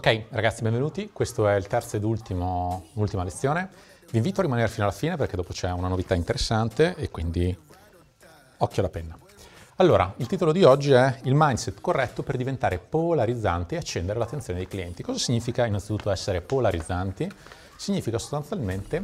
Ok ragazzi benvenuti, Questo è il terzo ed ultimo, ultima lezione. Vi invito a rimanere fino alla fine perché dopo c'è una novità interessante e quindi occhio alla penna. Allora, il titolo di oggi è Il mindset corretto per diventare polarizzanti e accendere l'attenzione dei clienti. Cosa significa innanzitutto essere polarizzanti? Significa sostanzialmente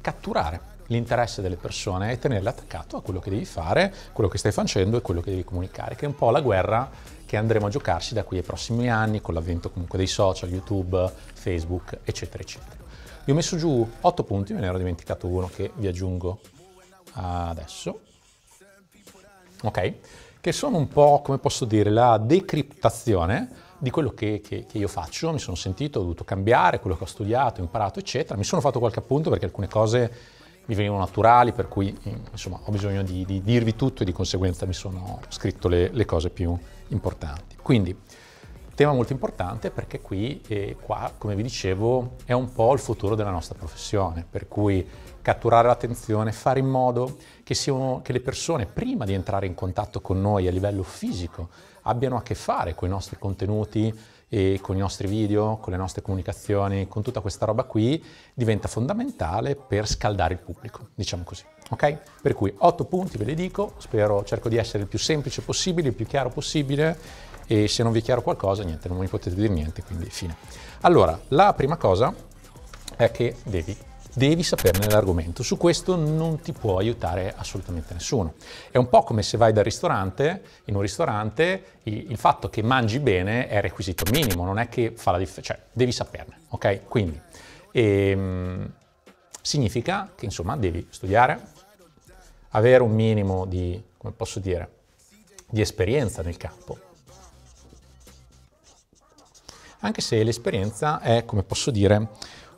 catturare l'interesse delle persone e tenerle attaccato a quello che devi fare, quello che stai facendo e quello che devi comunicare, che è un po' la guerra che andremo a giocarci da qui ai prossimi anni con l'avvento comunque dei social, YouTube, Facebook, eccetera, eccetera. Vi ho messo giù 8 punti, me ne ero dimenticato uno che vi aggiungo adesso. Ok? Che sono un po', come posso dire, la decriptazione di quello che, che, che, io faccio, mi sono sentito, ho dovuto cambiare quello che ho studiato, imparato, eccetera. Mi sono fatto qualche appunto perché alcune cose mi venivano naturali, per cui insomma, ho bisogno di, di, dirvi tutto e di conseguenza mi sono scritto le, le cose più importanti. Quindi, tema molto importante perché qui, e eh, qua, come vi dicevo, è un po' il futuro della nostra professione, per cui catturare l'attenzione, fare in modo che, siano, che le persone, prima di entrare in contatto con noi a livello fisico, abbiano a che fare con i nostri contenuti, e con i nostri video, con le nostre comunicazioni, con tutta questa roba qui, diventa fondamentale per scaldare il pubblico, diciamo così. Ok? Per cui otto punti ve li dico, spero, cerco di essere il più semplice possibile, il più chiaro possibile e se non vi è chiaro qualcosa, niente, non mi potete dire niente, quindi fine. Allora, la prima cosa è che devi devi saperne l'argomento. Su questo non ti può aiutare assolutamente nessuno. È un po' come se vai dal ristorante, in un ristorante il fatto che mangi bene è requisito minimo, non è che fa la differenza, cioè devi saperne, ok? Quindi ehm, significa che insomma devi studiare, avere un minimo di, come posso dire, di esperienza nel campo, anche se l'esperienza è, come posso dire,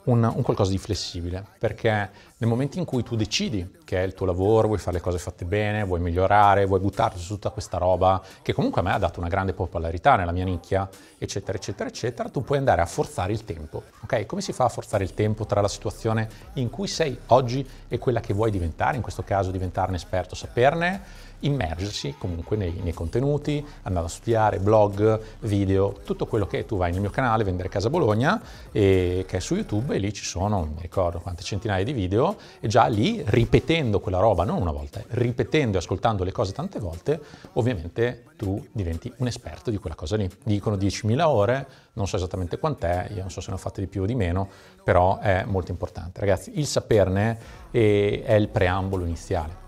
un, un, qualcosa di flessibile, perché nel momento in cui tu decidi che è il tuo lavoro, vuoi fare le cose fatte bene, vuoi migliorare, vuoi buttarti su tutta questa roba, che comunque a me ha dato una grande popolarità nella mia nicchia, eccetera, eccetera, eccetera, tu puoi andare a forzare il tempo. Ok? Come si fa a forzare il tempo tra la situazione in cui sei oggi e quella che vuoi diventare, in questo caso diventarne esperto, saperne? immergersi comunque nei, nei, contenuti, andare a studiare blog, video, tutto quello che tu vai nel mio canale Vendere Casa Bologna e, che è su YouTube e lì ci sono, non mi ricordo quante centinaia di video e già lì ripetendo quella roba, non una volta, eh, ripetendo e ascoltando le cose tante volte, ovviamente tu diventi un esperto di quella cosa lì. Dicono 10.000 ore, non so esattamente quant'è, io non so se ne ho fatte di più o di meno, però è molto importante. Ragazzi, il saperne è il preambolo iniziale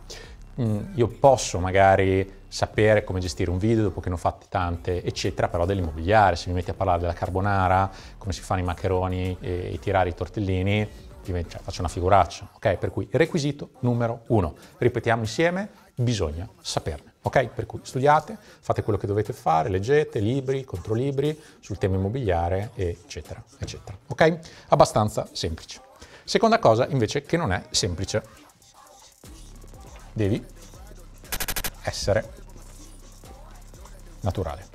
Mm, io posso magari sapere come gestire un video dopo che ne ho fatti tante, eccetera, però dell'immobiliare, se mi metti a parlare della carbonara, come si fanno i maccheroni e, e tirare i tortellini, cioè, faccio una figuraccia, ok? Per cui requisito numero uno, ripetiamo insieme, bisogna saperne, ok? Per cui studiate, fate quello che dovete fare, leggete libri, controlibri sul tema immobiliare, eccetera, eccetera, ok? Abbastanza semplice. Seconda cosa invece che non è semplice devi essere naturale.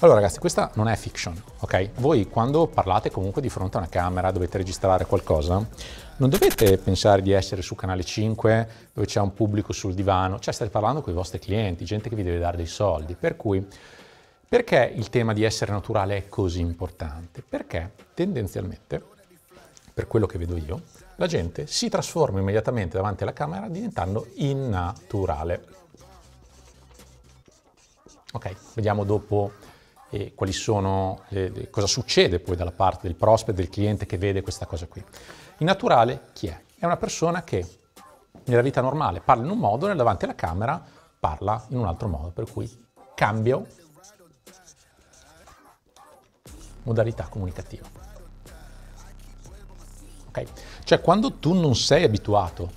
Allora ragazzi, questa non è fiction, ok? Voi quando parlate comunque di fronte a una camera, dovete registrare qualcosa, non dovete pensare di essere su canale 5 dove c'è un pubblico sul divano, cioè state parlando con i vostri clienti, gente che vi deve dare dei soldi, per cui perché il tema di essere naturale è così importante? Perché tendenzialmente, per quello che vedo io, la gente si trasforma immediatamente davanti alla camera diventando innaturale. Ok, vediamo dopo eh, quali sono, eh, eh, cosa succede poi dalla parte del prospect, del cliente che vede questa cosa qui. Innaturale chi è? È una persona che nella vita normale parla in un modo, davanti alla camera parla in un altro modo, per cui cambio modalità comunicativa. Okay? Cioè quando tu non sei abituato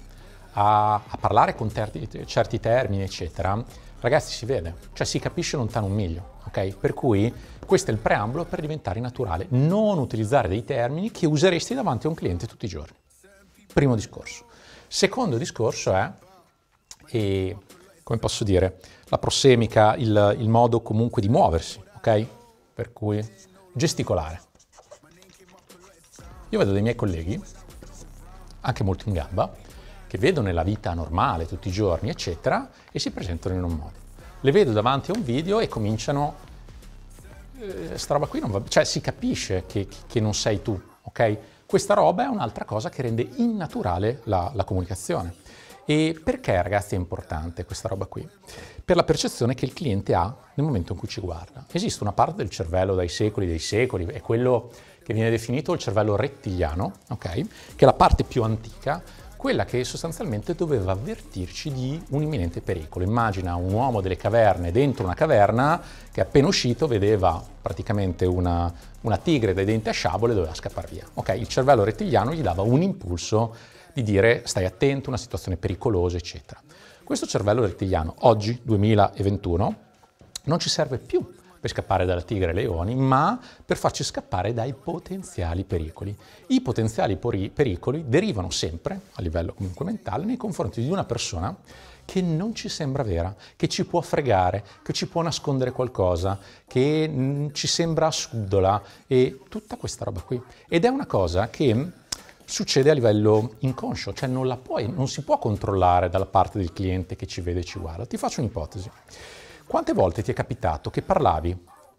a, a parlare con ter- certi termini, eccetera, ragazzi si vede, cioè si capisce lontano un miglio. Okay? Per cui questo è il preambolo per diventare naturale, non utilizzare dei termini che useresti davanti a un cliente tutti i giorni. Primo discorso. Secondo discorso è, e, come posso dire, la prossemica, il, il modo comunque di muoversi, ok? Per cui gesticolare. Io vedo dei miei colleghi, anche molto in gamba, che vedo nella vita normale tutti i giorni, eccetera, e si presentano in un modo. Le vedo davanti a un video e cominciano, eh, sta roba qui non va bene, cioè si capisce che, che, non sei tu, ok? Questa roba è un'altra cosa che rende innaturale la, la comunicazione. E perché ragazzi è importante questa roba qui? Per la percezione che il cliente ha nel momento in cui ci guarda. Esiste una parte del cervello dai secoli dei secoli, è quello che viene definito il cervello rettiliano, okay? che è la parte più antica, quella che sostanzialmente doveva avvertirci di un imminente pericolo. Immagina un uomo delle caverne dentro una caverna che appena uscito vedeva praticamente una, una tigre dai denti a sciabole e doveva scappare via. Okay? Il cervello rettiliano gli dava un impulso di dire stai attento, una situazione pericolosa, eccetera. Questo cervello rettiliano oggi, 2021, non ci serve più per scappare dalla tigre e leoni, ma per farci scappare dai potenziali pericoli. I potenziali pericoli derivano sempre, a livello comunque mentale, nei confronti di una persona che non ci sembra vera, che ci può fregare, che ci può nascondere qualcosa, che mm, ci sembra subdola e tutta questa roba qui. Ed è una cosa che succede a livello inconscio, cioè non, puoi, non si può controllare dalla parte del cliente che ci vede e ci guarda. Ti faccio un'ipotesi. Quante volte ti è capitato che parlavi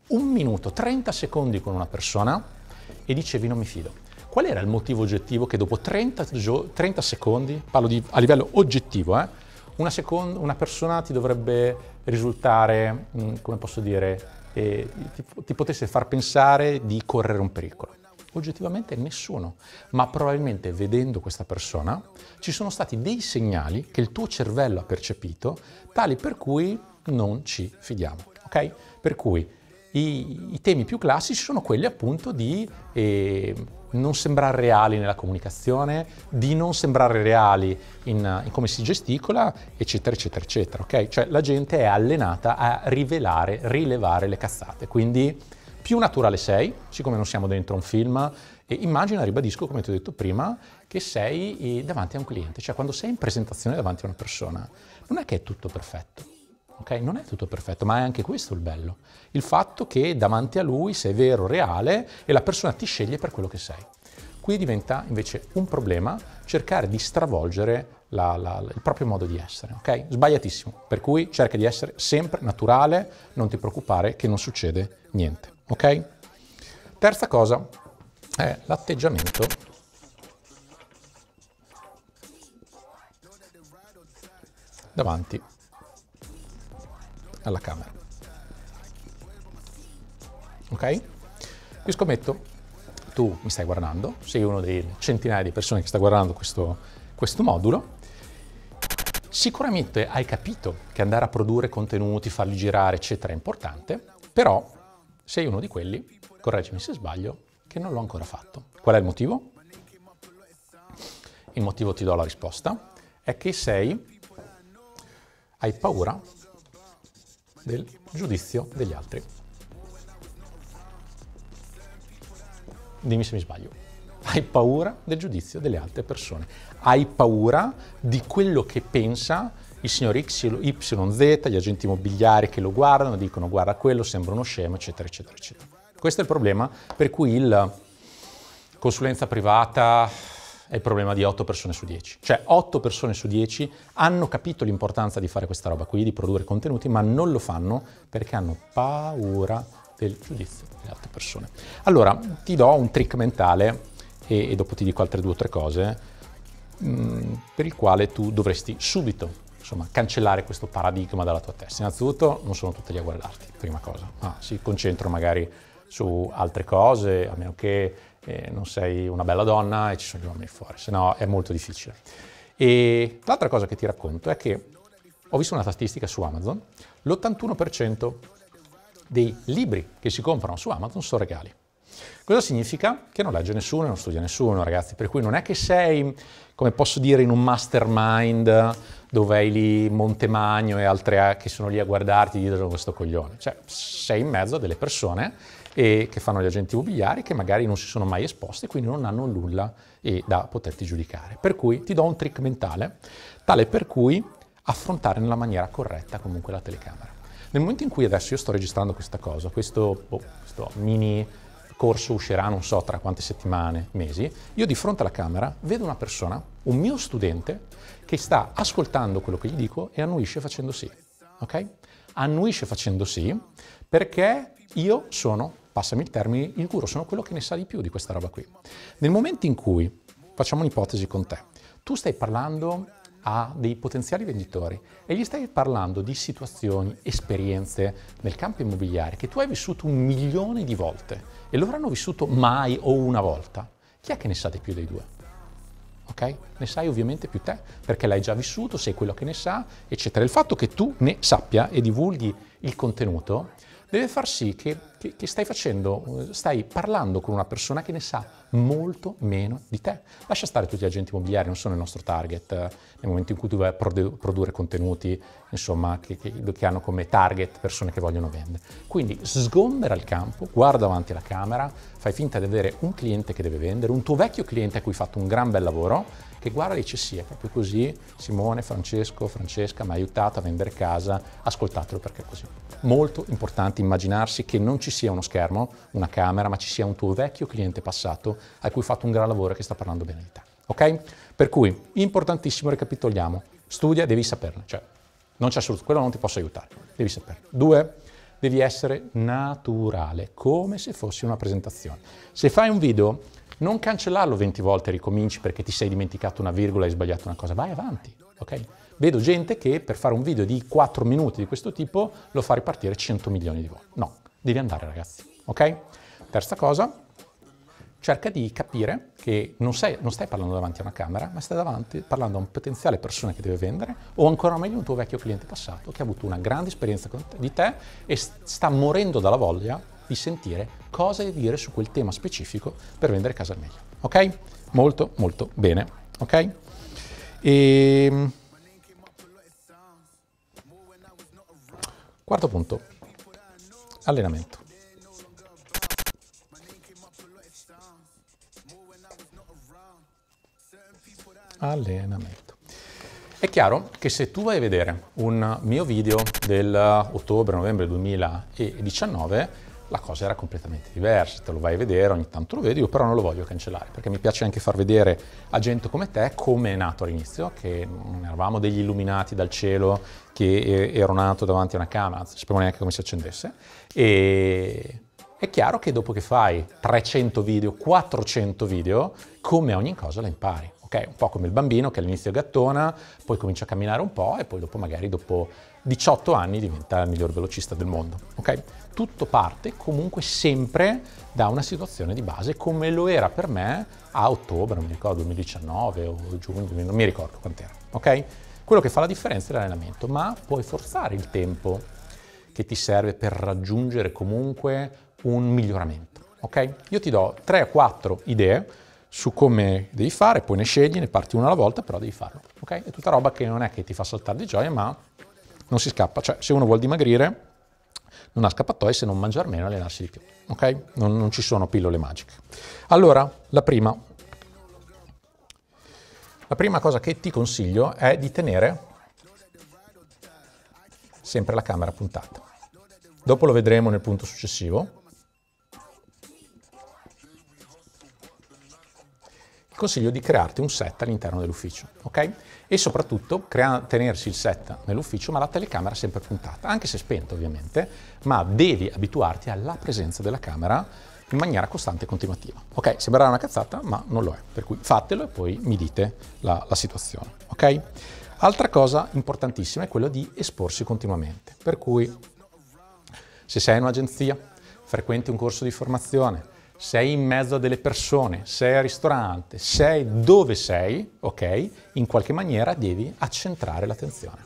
un minuto, 30 secondi con una persona e dicevi non mi fido? Qual era il motivo oggettivo che dopo 30, gio- 30 secondi, parlo di, a livello oggettivo, eh, una, seconda, una, persona ti dovrebbe risultare, mh, mm, come posso dire, eh, ti, ti potesse far pensare di correre un pericolo? Oggettivamente nessuno, ma probabilmente vedendo questa persona ci sono stati dei segnali che il tuo cervello ha percepito, tali per cui non ci fidiamo. Okay? Per cui i, i, temi più classici sono quelli appunto di eh, non sembrare reali nella comunicazione, di non sembrare reali in, in, come si gesticola, eccetera, eccetera, eccetera. Ok? Cioè la gente è allenata a rivelare, rilevare le cazzate. Quindi più naturale sei, siccome non siamo dentro un film, e immagina, ribadisco, come ti ho detto prima, che sei eh, davanti a un cliente, cioè quando sei in presentazione davanti a una persona, non è che è tutto perfetto Okay? Non è tutto perfetto, ma è anche questo il bello. Il fatto che davanti a lui sei vero, reale e la persona ti sceglie per quello che sei. Qui diventa invece un problema cercare di stravolgere la, la, il proprio modo di essere, ok? Sbagliatissimo. Per cui cerca di essere sempre naturale, non ti preoccupare che non succede niente, ok? Terza cosa è l'atteggiamento davanti alla camera. Ok? Io scommetto, tu mi stai guardando, sei uno dei centinaia di persone che sta guardando questo, questo modulo, Sicuramente hai capito che andare a produrre contenuti, farli girare, eccetera, è importante, però sei uno di quelli, correggimi se sbaglio, che non l'ho ancora fatto. Qual è il motivo? Il motivo ti do la risposta, è che sei, hai paura del giudizio degli altri. Dimmi se mi sbaglio. Hai paura del giudizio delle altre persone. Hai paura di quello che pensa il signor X, YZ, gli agenti immobiliari che lo guardano, dicono guarda quello, sembra uno scemo, eccetera, eccetera, eccetera. Questo è il problema per cui il consulenza privata, è il problema di 8 persone su 10. Cioè 8 persone su 10 hanno capito l'importanza di fare questa roba qui, di produrre contenuti, ma non lo fanno perché hanno paura del giudizio delle altre persone. Allora, ti do un trick mentale e, e dopo ti dico altre due o tre cose mh, mm, per il quale tu dovresti subito insomma, cancellare questo paradigma dalla tua testa. Innanzitutto non sono tutti lì a guardarti, prima cosa, ma si concentrano magari su altre cose, a meno che eh, non sei una bella donna e ci sono gli uomini fuori, se no è molto difficile. E l'altra cosa che ti racconto è che ho visto una statistica su Amazon, l'81% dei libri che si comprano su Amazon sono regali. Cosa significa? Che non legge nessuno e non studia nessuno, ragazzi. Per cui non è che sei, come posso dire, in un mastermind dove hai lì Montemagno e altre che sono lì a guardarti dietro questo coglione. Cioè, sei in mezzo a delle persone e che fanno gli agenti immobiliari che magari non si sono mai esposti, quindi non hanno nulla eh, da poterti giudicare. Per cui ti do un trick mentale, tale per cui affrontare nella maniera corretta comunque la telecamera. Nel momento in cui adesso io sto registrando questa cosa, questo, boh, questo mini corso uscirà non so tra quante settimane, mesi, io di fronte alla camera vedo una persona, un mio studente, che sta ascoltando quello che gli dico e annuisce facendo sì. Ok? Annuisce facendo sì perché io sono passami il termine, il guru, sono quello che ne sa di più di questa roba qui. Nel momento in cui, facciamo un'ipotesi con te, tu stai parlando a dei potenziali venditori e gli stai parlando di situazioni, esperienze nel campo immobiliare che tu hai vissuto un milione di volte e loro hanno vissuto mai o una volta, chi è che ne sa di più dei due? Ok? Ne sai ovviamente più te, perché l'hai già vissuto, sei quello che ne sa, eccetera. Il fatto che tu ne sappia e divulghi il contenuto deve far sì che, che, che stai facendo, stai parlando con una persona che ne sa molto meno di te. Lascia stare tutti gli agenti immobiliari, non sono il nostro target, eh, nel momento in cui tu vai a produrre contenuti, insomma, che, che hanno come target persone che vogliono vendere. Quindi sgombera il campo, guarda avanti la camera, fai finta di avere un cliente che deve vendere, un tuo vecchio cliente a cui hai fatto un gran bel lavoro, che guarda e dice sì, è proprio così, Simone, Francesco, Francesca mi ha aiutato a vendere casa, ascoltatelo perché è così. Molto importante immaginarsi che non ci sia uno schermo, una camera, ma ci sia un tuo vecchio cliente passato a cui hai fatto un gran lavoro e che sta parlando bene di te. Ok? Per cui, importantissimo, ricapitoliamo, studia, devi saperne, cioè non c'è assolutamente, quello non ti posso aiutare, devi saperne. Due, devi essere naturale, come se fossi una presentazione. Se fai un video non cancellarlo 20 volte e ricominci perché ti sei dimenticato una virgola e hai sbagliato una cosa, vai avanti, ok? Vedo gente che per fare un video di 4 minuti di questo tipo lo fa ripartire 100 milioni di volte. No, devi andare ragazzi, ok? Terza cosa, cerca di capire che non, sei, non stai parlando davanti a una camera, ma stai davanti, parlando a un potenziale persona che deve vendere o ancora meglio un tuo vecchio cliente passato che ha avuto una grande esperienza te, di te e sta morendo dalla voglia di sentire cosa dire su quel tema specifico per vendere casa al meglio. Ok? Molto, molto bene. Ok? E... Ehm, quarto punto, allenamento. Allenamento. È chiaro che se tu vai a vedere un mio video dell'ottobre-novembre 2019, la cosa era completamente diversa, te lo vai a vedere, ogni tanto lo vedi, io però non lo voglio cancellare, perché mi piace anche far vedere a gente come te come è nato all'inizio, che non eravamo degli illuminati dal cielo, che ero nato davanti a una camera, non sapevo neanche come si accendesse, e è chiaro che dopo che fai 300 video, 400 video, come ogni cosa la impari ok? Un po' come il bambino che all'inizio gattona, poi comincia a camminare un po' e poi dopo magari dopo 18 anni diventa il miglior velocista del mondo, ok? Tutto parte comunque sempre da una situazione di base come lo era per me a ottobre, non mi ricordo, 2019 o giugno, non mi ricordo quant'era, ok? Quello che fa la differenza è l'allenamento, ma puoi forzare il tempo che ti serve per raggiungere comunque un miglioramento, ok? Io ti do 3 4 idee su come devi fare, poi ne scegli, ne parti una alla volta, però devi farlo. Okay? È tutta roba che non è che ti fa saltare di gioia, ma non si scappa. Cioè, se uno vuol dimagrire, non ha scappatoie se non mangiare meno e allenarsi di più. Okay? Non, non ci sono pillole magiche. Allora, la prima. La prima cosa che ti consiglio è di tenere sempre la camera puntata. Dopo lo vedremo nel punto successivo, consiglio di crearti un set all'interno dell'ufficio, ok? E soprattutto crea- tenersi il set nell'ufficio, ma la telecamera sempre puntata, anche se spenta ovviamente, ma devi abituarti alla presenza della camera in maniera costante e continuativa. Ok, sembrerà una cazzata, ma non lo è, per cui fatelo e poi mi dite la, la situazione, ok? Altra cosa importantissima è quella di esporsi continuamente, per cui se sei in un'agenzia, frequenti un corso di formazione, sei in mezzo a delle persone, sei al ristorante, sei dove sei, ok? In qualche maniera devi accentrare l'attenzione.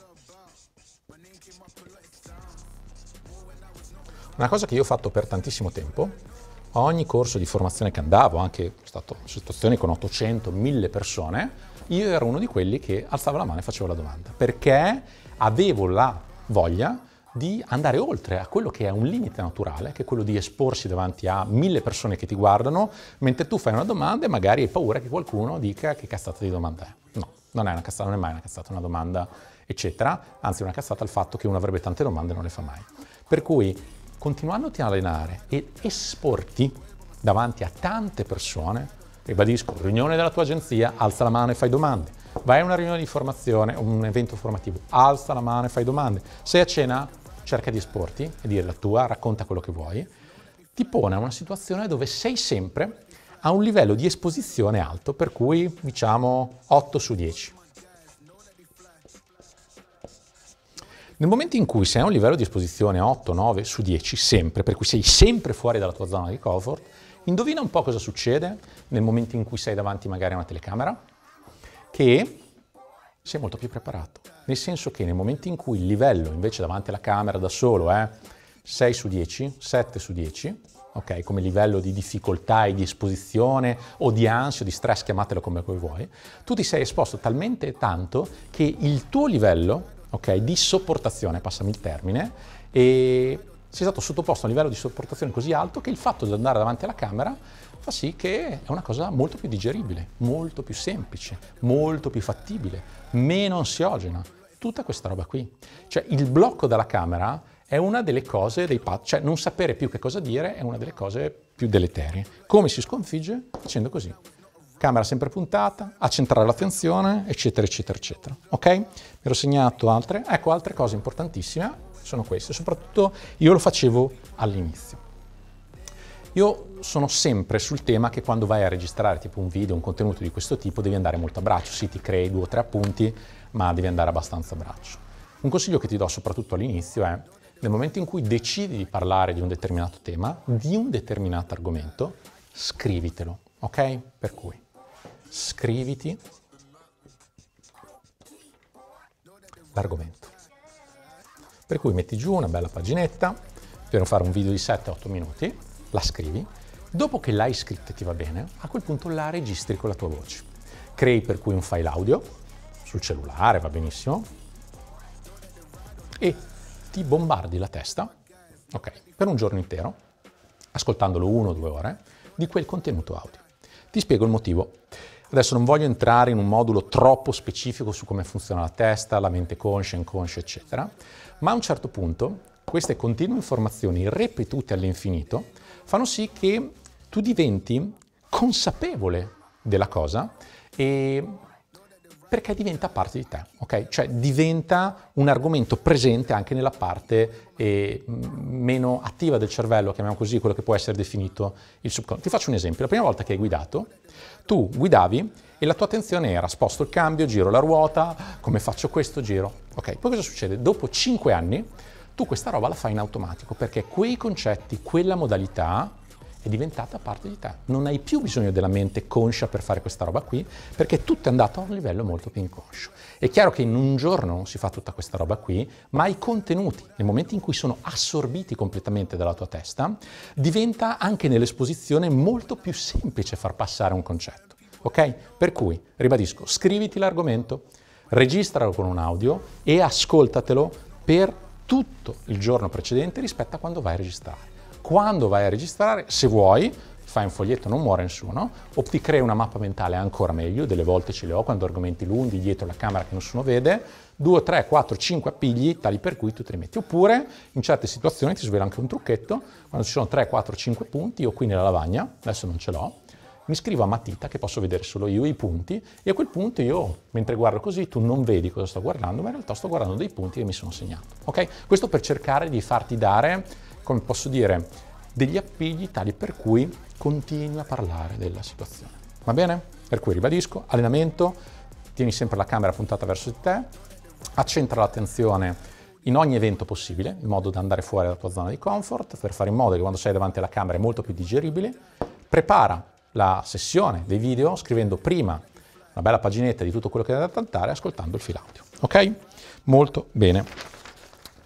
Una cosa che io ho fatto per tantissimo tempo, ogni corso di formazione che andavo, anche stato in situazioni con 800, 1000 persone, io ero uno di quelli che alzava la mano e faceva la domanda, perché avevo la voglia di andare oltre a quello che è un limite naturale, che è quello di esporsi davanti a mille persone che ti guardano, mentre tu fai una domanda e magari hai paura che qualcuno dica che cazzata di domanda è. No, non è, una cazzata, non è mai una cazzata una domanda, eccetera, anzi è una cazzata il fatto che uno avrebbe tante domande e non le fa mai. Per cui, continuandoti a allenare e esporti davanti a tante persone, ribadisco, riunione della tua agenzia, alza la mano e fai domande. Vai a una riunione di formazione, un evento formativo, alza la mano e fai domande. Sei a cena, cerca di esporti e dire la tua, racconta quello che vuoi, ti pone a una situazione dove sei sempre a un livello di esposizione alto, per cui diciamo 8 su 10. Nel momento in cui sei a un livello di esposizione 8, 9 su 10, sempre, per cui sei sempre fuori dalla tua zona di comfort, indovina un po' cosa succede nel momento in cui sei davanti magari a una telecamera, che sei molto più preparato. Nel senso che nel momento in cui il livello invece davanti alla camera da solo è eh, 6 su 10, 7 su 10, ok, come livello di difficoltà e di esposizione o di ansia di stress, chiamatelo come vuoi, tu ti sei esposto talmente tanto che il tuo livello, ok, di sopportazione, passami il termine, e sei stato sottoposto a un livello di sopportazione così alto che il fatto di andare davanti alla camera fa sì che è una cosa molto più digeribile, molto più semplice, molto più fattibile, meno ansiogena, tutta questa roba qui. Cioè il blocco dalla camera è una delle cose dei pazzi, cioè non sapere più che cosa dire è una delle cose più deleterie. Come si sconfigge? Facendo così. Camera sempre puntata, accentrare l'attenzione, eccetera, eccetera, eccetera. Ok? Mi ero segnato altre, ecco altre cose importantissime sono queste, soprattutto io lo facevo all'inizio. Io sono sempre sul tema che quando vai a registrare tipo un video, un contenuto di questo tipo, devi andare molto a braccio, sì ti crei due o tre appunti, ma devi andare abbastanza a braccio. Un consiglio che ti do soprattutto all'inizio è nel momento in cui decidi di parlare di un determinato tema, di un determinato argomento, scrivitelo, ok? Per cui scriviti l'argomento. Per cui metti giù una bella paginetta, per fare un video di 7-8 minuti, la scrivi, dopo che l'hai scritta e ti va bene, a quel punto la registri con la tua voce. Crei per cui un file audio, sul cellulare va benissimo, e ti bombardi la testa, ok, per un giorno intero, ascoltandolo uno o due ore, di quel contenuto audio. Ti spiego il motivo. Adesso non voglio entrare in un modulo troppo specifico su come funziona la testa, la mente conscia, inconscia, eccetera, ma a un certo punto queste continue informazioni ripetute all'infinito fanno sì che tu diventi consapevole della cosa e perché diventa parte di te, ok? Cioè diventa un argomento presente anche nella parte eh, meno attiva del cervello, chiamiamo così quello che può essere definito il subconscio. Ti faccio un esempio, la prima volta che hai guidato, tu guidavi e la tua attenzione era sposto il cambio, giro la ruota, come faccio questo giro. Ok, poi cosa succede? Dopo 5 anni tu questa roba la fai in automatico perché quei concetti, quella modalità è diventata parte di te. Non hai più bisogno della mente conscia per fare questa roba qui, perché tutto è andato a un livello molto più inconscio. È chiaro che in un giorno si fa tutta questa roba qui, ma i contenuti, nel momento in cui sono assorbiti completamente dalla tua testa, diventa anche nell'esposizione molto più semplice far passare un concetto. Ok? Per cui, ribadisco, scriviti l'argomento, registralo con un audio e ascoltatelo per tutto il giorno precedente rispetto a quando vai a registrare. Quando vai a registrare, se vuoi, fai un foglietto, non muore nessuno, o ti crei una mappa mentale ancora meglio, delle volte ce le ho quando argomenti lunghi dietro la camera che nessuno vede, 2, 3, 4, 5 appigli tali per cui tu te li metti. Oppure in certe situazioni ti svelo anche un trucchetto, quando ci sono 3, 4, 5 punti, io qui nella lavagna, adesso non ce l'ho, mi scrivo a matita che posso vedere solo io i punti e a quel punto io, mentre guardo così, tu non vedi cosa sto guardando, ma in realtà sto guardando dei punti che mi sono segnato. Ok? Questo per cercare di farti dare, come posso dire, degli appigli tali per cui continui a parlare della situazione. Va bene? Per cui ribadisco, allenamento, tieni sempre la camera puntata verso di te, accentra l'attenzione in ogni evento possibile, in modo da andare fuori dalla tua zona di comfort, per fare in modo che quando sei davanti alla camera è molto più digeribile. Prepara la sessione dei video scrivendo prima una bella paginetta di tutto quello che è da trattare ascoltando il file audio. Ok? Molto bene.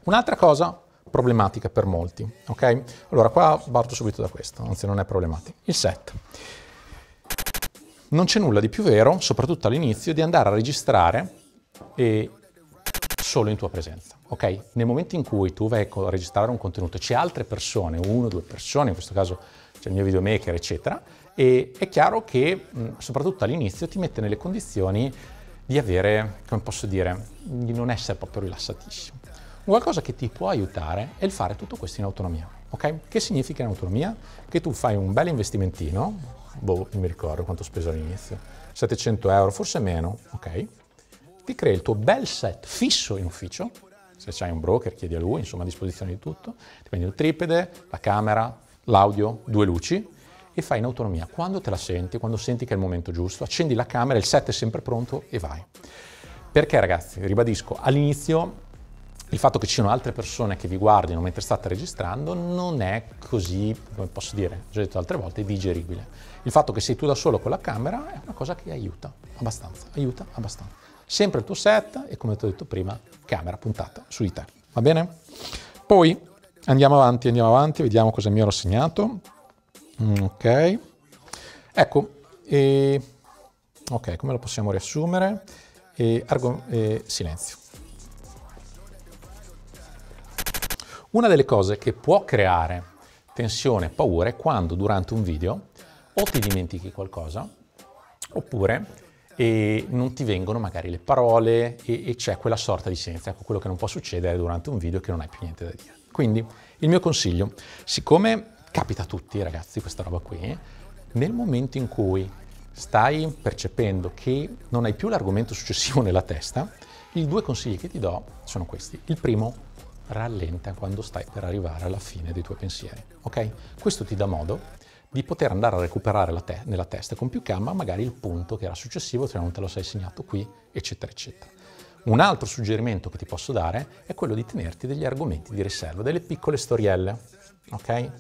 Un'altra cosa problematica per molti, ok? Allora qua parto subito da questo, anzi non è problematico. Il set. Non c'è nulla di più vero, soprattutto all'inizio, di andare a registrare e solo in tua presenza. Ok? Nel momento in cui tu vai a registrare un contenuto, c'è altre persone, uno, o due persone, in questo caso c'è il mio videomaker, eccetera, e è chiaro che mm, soprattutto all'inizio ti mette nelle condizioni di avere, come posso dire, di non essere proprio rilassatissimo. Qualcosa che ti può aiutare è il fare tutto questo in autonomia. Okay? Che significa in autonomia? Che tu fai un bel investimentino, boh, non mi ricordo quanto ho speso all'inizio, 700 euro, forse meno, ok? Ti crei il tuo bel set fisso in ufficio, se c'hai un broker chiedi a lui, insomma a disposizione di tutto, ti prendi il tripede, la camera, l'audio, due luci, e fai in autonomia. Quando te la senti, quando senti che è il momento giusto, accendi la camera, il set è sempre pronto e vai. Perché ragazzi, ribadisco, all'inizio il fatto che ci siano altre persone che vi guardino mentre state registrando non è così, come posso dire, già detto altre volte, digeribile. Il fatto che sei tu da solo con la camera è una cosa che aiuta abbastanza, aiuta abbastanza. Sempre il tuo set e come ti ho detto prima, camera puntata su di te, va bene? Poi andiamo avanti, andiamo avanti, vediamo cosa mi ero segnato. Ok. Ecco, e... ok, come lo possiamo riassumere? E argo... e silenzio. Una delle cose che può creare tensione e paura è quando durante un video o ti dimentichi qualcosa oppure e non ti vengono magari le parole e, e c'è quella sorta di silenzio, ecco quello che non può succedere durante un video è che non hai più niente da dire. Quindi il mio consiglio, siccome capita a tutti ragazzi questa roba qui, nel momento in cui stai percependo che non hai più l'argomento successivo nella testa, i due consigli che ti do sono questi. Il primo, rallenta quando stai per arrivare alla fine dei tuoi pensieri, ok? Questo ti dà modo di poter andare a recuperare te- nella testa con più calma magari il punto che era successivo, se non te lo sei segnato qui, eccetera, eccetera. Un altro suggerimento che ti posso dare è quello di tenerti degli argomenti di riserva, delle piccole storielle, ok?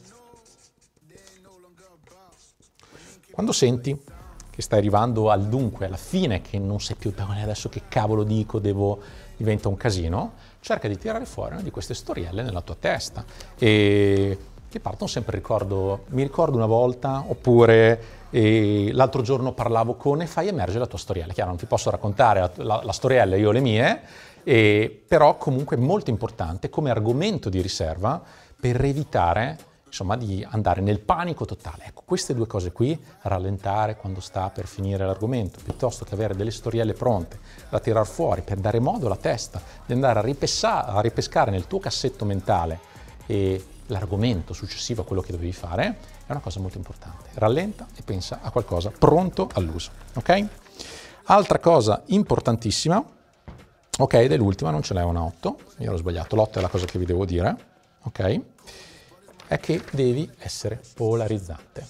Quando senti che stai arrivando al dunque, alla fine, che non sai più da adesso che cavolo dico, devo, diventa un casino, cerca di tirare fuori una di queste storielle nella tua testa e che partono sempre ricordo, mi ricordo una volta oppure eh, l'altro giorno parlavo con e fai emergere la tua storiella. Chiaro, non ti posso raccontare la, la, la storiella, io le mie, eh, però comunque è molto importante come argomento di riserva per evitare insomma di andare nel panico totale. Ecco, queste due cose qui, rallentare quando sta per finire l'argomento, piuttosto che avere delle storielle pronte da tirar fuori per dare modo alla testa di andare a, ripesca- a ripescare nel tuo cassetto mentale e l'argomento successivo a quello che dovevi fare, è una cosa molto importante. Rallenta e pensa a qualcosa pronto all'uso, ok? Altra cosa importantissima, ok, ed è l'ultima, non ce n'è una 8, mi ero sbagliato, l'8 è la cosa che vi devo dire, ok? è che devi essere polarizzante.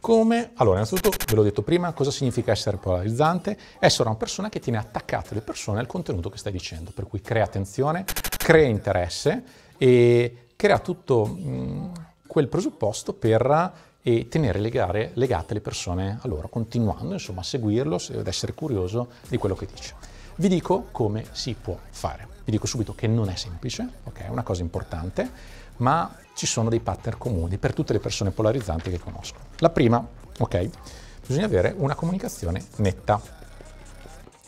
Come? Allora, innanzitutto ve l'ho detto prima, cosa significa essere polarizzante? Essere una persona che tiene attaccate le persone al contenuto che stai dicendo, per cui crea attenzione, crea interesse e crea tutto mh, mm, quel presupposto per e tenere legare, legate le persone a loro, continuando insomma a seguirlo ed essere curioso di quello che dice. Vi dico come si può fare. Vi dico subito che non è semplice, ok? È una cosa importante, ma ci sono dei pattern comuni per tutte le persone polarizzanti che conosco. La prima, ok? Bisogna avere una comunicazione netta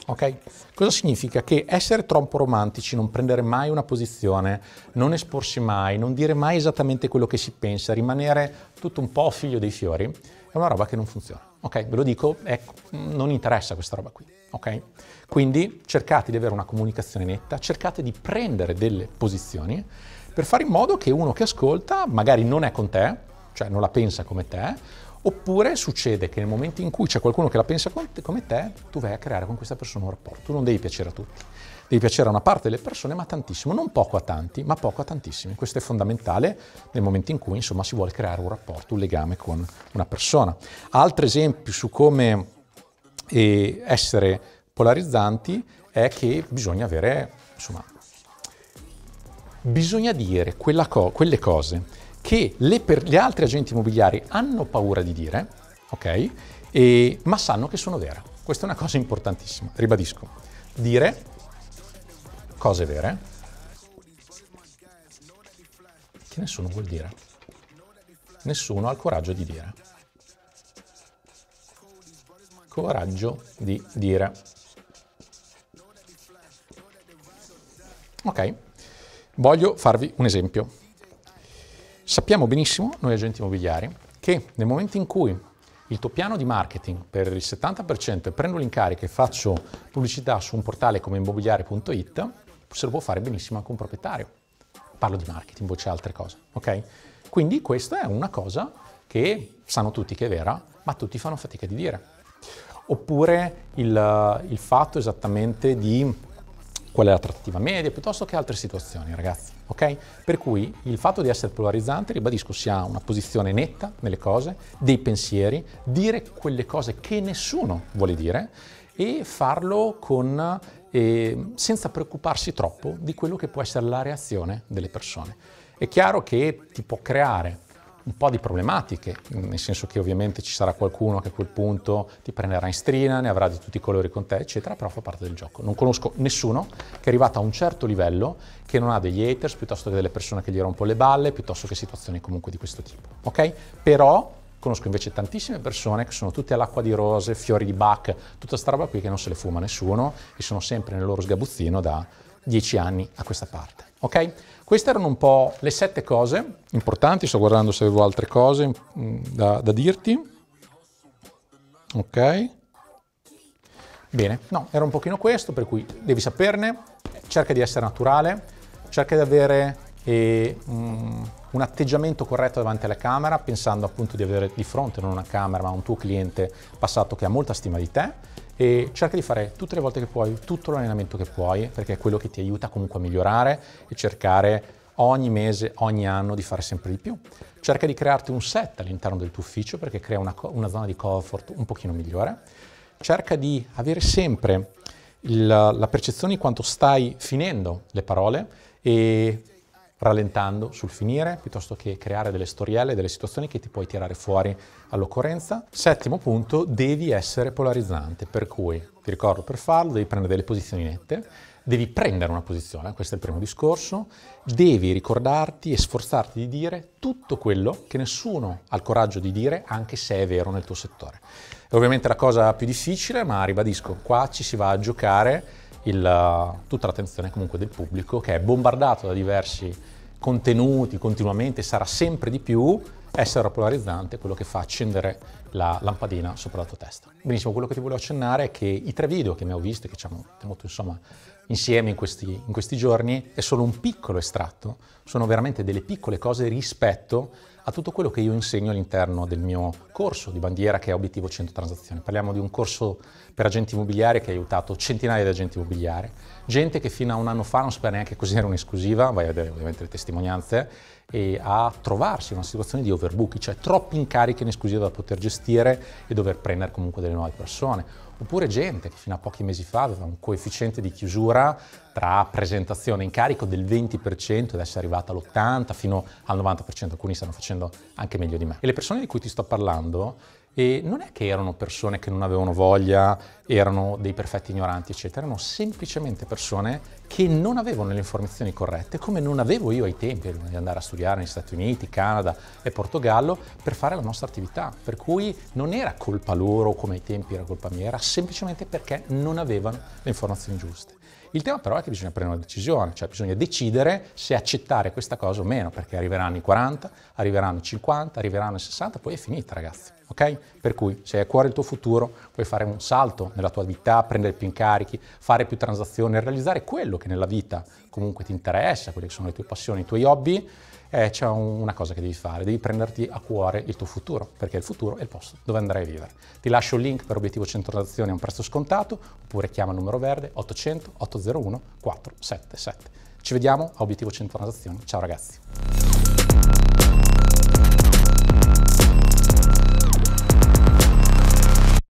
Okay? Cosa significa? Che essere troppo romantici, non prendere mai una posizione, non esporsi mai, non dire mai esattamente quello che si pensa, rimanere tutto un po' figlio dei fiori, è una roba che non funziona. Ok? Ve lo dico, è, non interessa questa roba qui. Ok? Quindi cercate di avere una comunicazione netta, cercate di prendere delle posizioni per fare in modo che uno che ascolta magari non è con te, cioè non la pensa come te, Oppure succede che nel momento in cui c'è qualcuno che la pensa come te, tu vai a creare con questa persona un rapporto. Tu non devi piacere a tutti, devi piacere a una parte delle persone, ma tantissimo, non poco a tanti, ma poco a tantissimi. Questo è fondamentale nel momento in cui insomma, si vuole creare un rapporto, un legame con una persona. Altro esempio su come eh, essere polarizzanti è che bisogna avere, insomma, bisogna dire co- quelle cose che le per, gli altri agenti immobiliari hanno paura di dire, ok? E, ma sanno che sono vere. Questa è una cosa importantissima, ribadisco. Dire cose vere, che nessuno vuol dire. Nessuno ha il coraggio di dire. Coraggio di dire. Ok, voglio farvi un esempio sappiamo benissimo, noi agenti immobiliari, che nel momento in cui il tuo piano di marketing per il 70% e prendo l'incarico e faccio pubblicità su un portale come immobiliare.it, se lo può fare benissimo anche un proprietario. Parlo di marketing, voce altre cose, ok? Quindi questa è una cosa che sanno tutti che è vera, ma tutti fanno fatica di dire. Oppure il, il fatto esattamente di qual è l'attrattiva media, piuttosto che altre situazioni, ragazzi. Ok? Per cui il fatto di essere polarizzante, ribadisco, sia una posizione netta nelle cose, dei pensieri, dire quelle cose che nessuno vuole dire e farlo con, eh, senza preoccuparsi troppo di quello che può essere la reazione delle persone. È chiaro che ti può creare un po' di problematiche, nel senso che ovviamente ci sarà qualcuno che a quel punto ti prenderà in strina, ne avrà di tutti i colori con te, eccetera, però fa parte del gioco. Non conosco nessuno che è arrivato a un certo livello che non ha degli haters, piuttosto che delle persone che gli rompono le balle, piuttosto che situazioni comunque di questo tipo, ok? Però conosco invece tantissime persone che sono tutte all'acqua di rose, fiori di Bach, tutta sta roba qui che non se le fuma nessuno e sono sempre nel loro sgabuzzino da dieci anni a questa parte, ok? Queste erano un po' le sette cose importanti, sto guardando se avevo altre cose mm, da, da dirti. Ok. Bene, no, era un pochino questo, per cui devi saperne, cerca di essere naturale, cerca di avere eh, mm, un atteggiamento corretto davanti alla camera, pensando appunto di avere di fronte non una camera, ma un tuo cliente passato che ha molta stima di te e cerca di fare tutte le volte che puoi, tutto l'allenamento che puoi, perché è quello che ti aiuta comunque a migliorare e cercare ogni mese, ogni anno di fare sempre di più. Cerca di crearti un set all'interno del tuo ufficio perché crea una, una zona di comfort un pochino migliore. Cerca di avere sempre il, la percezione di quanto stai finendo le parole e rallentando sul finire piuttosto che creare delle storielle, delle situazioni che ti puoi tirare fuori all'occorrenza. Settimo punto, devi essere polarizzante, per cui ti ricordo per farlo devi prendere delle posizioni nette, devi prendere una posizione, questo è il primo discorso, devi ricordarti e sforzarti di dire tutto quello che nessuno ha il coraggio di dire anche se è vero nel tuo settore. È ovviamente la cosa più difficile, ma ribadisco, qua ci si va a giocare il, tutta l'attenzione comunque del pubblico che è bombardato da diversi contenuti continuamente, sarà sempre di più, essere polarizzante quello che fa accendere la lampadina sopra la tua testa. Benissimo, quello che ti volevo accennare è che i tre video che mi ho visto, e che ci hanno tenuto insomma insieme in questi, in questi giorni, è solo un piccolo estratto, sono veramente delle piccole cose rispetto a tutto quello che io insegno all'interno del mio corso di bandiera che è Obiettivo 100 Transazioni. Parliamo di un corso per agenti immobiliari che ha aiutato centinaia di agenti immobiliari, gente che fino a un anno fa non sapeva neanche cos'era un'esclusiva, vai a vedere ovviamente le testimonianze, e a trovarsi in una situazione di overbooking, cioè troppi incarichi in esclusiva da poter gestire e dover prendere comunque delle nuove persone. Oppure gente che fino a pochi mesi fa aveva un coefficiente di chiusura tra presentazione e incarico del 20%, adesso è arrivata all'80% fino al 90%, alcuni stanno facendo anche meglio di me. E le persone di cui ti sto parlando e non è che erano persone che non avevano voglia, erano dei perfetti ignoranti, eccetera, erano semplicemente persone che non avevano le informazioni corrette, come non avevo io ai tempi di andare a studiare negli Stati Uniti, Canada e Portogallo per fare la nostra attività, per cui non era colpa loro come ai tempi era colpa mia, era semplicemente perché non avevano le informazioni giuste. Il tema però è che bisogna prendere una decisione, cioè bisogna decidere se accettare questa cosa o meno, perché arriveranno i 40, arriveranno i 50, arriveranno i 60, poi è finita ragazzi, ok? Per cui se hai a cuore il tuo futuro puoi fare un salto nella tua vita, prendere più incarichi, fare più transazioni, realizzare quello che nella vita comunque ti interessa, quelle che sono le tue passioni, i tuoi hobby, eh, c'è una cosa che devi fare, devi prenderti a cuore il tuo futuro, perché il futuro è il posto dove andrai a vivere. Ti lascio il link per Obiettivo Centro Azioni a un prezzo scontato, oppure chiama il numero verde 800 801 477. Ci vediamo a Obiettivo Centro Azioni, ciao ragazzi!